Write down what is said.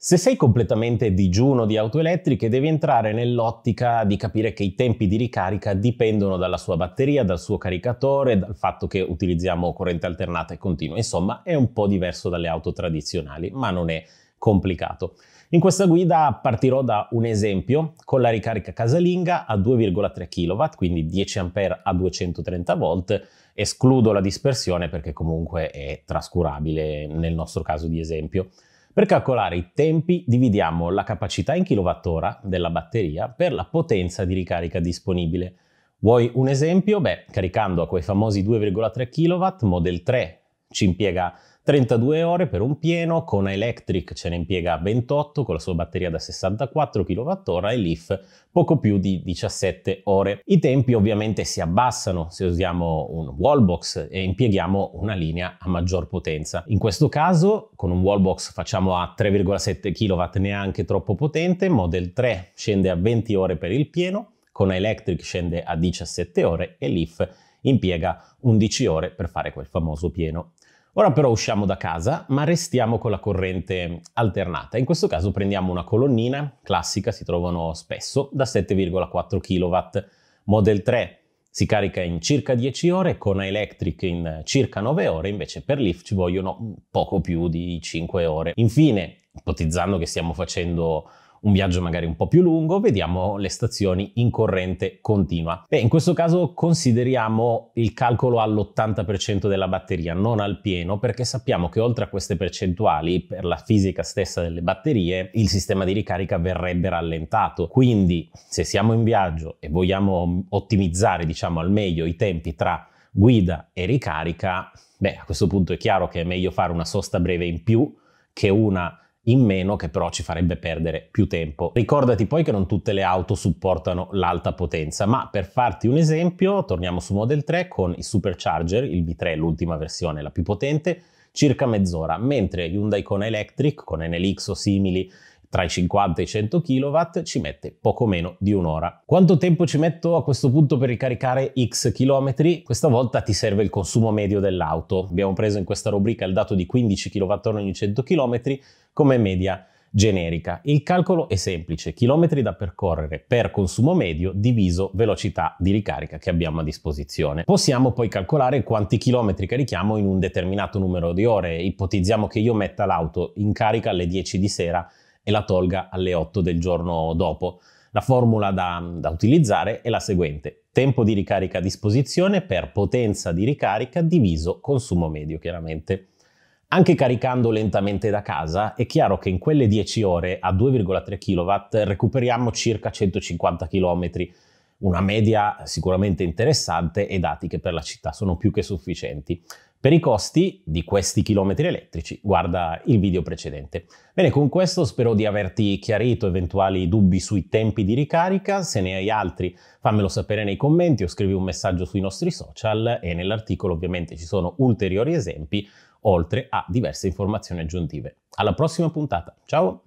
Se sei completamente digiuno di auto elettriche devi entrare nell'ottica di capire che i tempi di ricarica dipendono dalla sua batteria, dal suo caricatore, dal fatto che utilizziamo corrente alternata e continua. Insomma, è un po' diverso dalle auto tradizionali, ma non è complicato. In questa guida partirò da un esempio con la ricarica casalinga a 2,3 kW, quindi 10 A a 230 V, escludo la dispersione perché comunque è trascurabile nel nostro caso di esempio. Per calcolare i tempi dividiamo la capacità in kilowattora della batteria per la potenza di ricarica disponibile. Vuoi un esempio? Beh, caricando a quei famosi 2,3 kW Model 3 ci impiega 32 ore per un pieno, con Electric ce ne impiega 28 con la sua batteria da 64 kWh e Leaf poco più di 17 ore. I tempi ovviamente si abbassano se usiamo un wallbox e impieghiamo una linea a maggior potenza. In questo caso con un wallbox facciamo a 3,7 kW neanche troppo potente, Model 3 scende a 20 ore per il pieno, con Electric scende a 17 ore e Leaf impiega 11 ore per fare quel famoso pieno. Ora però usciamo da casa, ma restiamo con la corrente alternata. In questo caso prendiamo una colonnina classica, si trovano spesso, da 7,4 kW. Model 3 si carica in circa 10 ore, con Electric in circa 9 ore, invece per Leaf ci vogliono poco più di 5 ore. Infine, ipotizzando che stiamo facendo un viaggio magari un po' più lungo, vediamo le stazioni in corrente continua. Beh, in questo caso consideriamo il calcolo all'80% della batteria, non al pieno, perché sappiamo che oltre a queste percentuali, per la fisica stessa delle batterie, il sistema di ricarica verrebbe rallentato. Quindi, se siamo in viaggio e vogliamo ottimizzare, diciamo, al meglio i tempi tra guida e ricarica, beh, a questo punto è chiaro che è meglio fare una sosta breve in più che una in meno che però ci farebbe perdere più tempo. Ricordati poi che non tutte le auto supportano l'alta potenza, ma per farti un esempio torniamo su Model 3 con il supercharger, il V3 l'ultima versione, la più potente, circa mezz'ora, mentre Hyundai con Electric con NLX o simili tra i 50 e i 100 kW ci mette poco meno di un'ora. Quanto tempo ci metto a questo punto per ricaricare X chilometri? Questa volta ti serve il consumo medio dell'auto. Abbiamo preso in questa rubrica il dato di 15 kWh ogni 100 km come media generica. Il calcolo è semplice, chilometri da percorrere per consumo medio diviso velocità di ricarica che abbiamo a disposizione. Possiamo poi calcolare quanti chilometri carichiamo in un determinato numero di ore. Ipotizziamo che io metta l'auto in carica alle 10 di sera e la tolga alle 8 del giorno dopo. La formula da, da utilizzare è la seguente, tempo di ricarica a disposizione per potenza di ricarica diviso consumo medio chiaramente. Anche caricando lentamente da casa, è chiaro che in quelle 10 ore a 2,3 kW recuperiamo circa 150 km, una media sicuramente interessante e dati che per la città sono più che sufficienti. Per i costi di questi chilometri elettrici guarda il video precedente. Bene, con questo spero di averti chiarito eventuali dubbi sui tempi di ricarica, se ne hai altri fammelo sapere nei commenti o scrivi un messaggio sui nostri social e nell'articolo ovviamente ci sono ulteriori esempi oltre a diverse informazioni aggiuntive. Alla prossima puntata, ciao!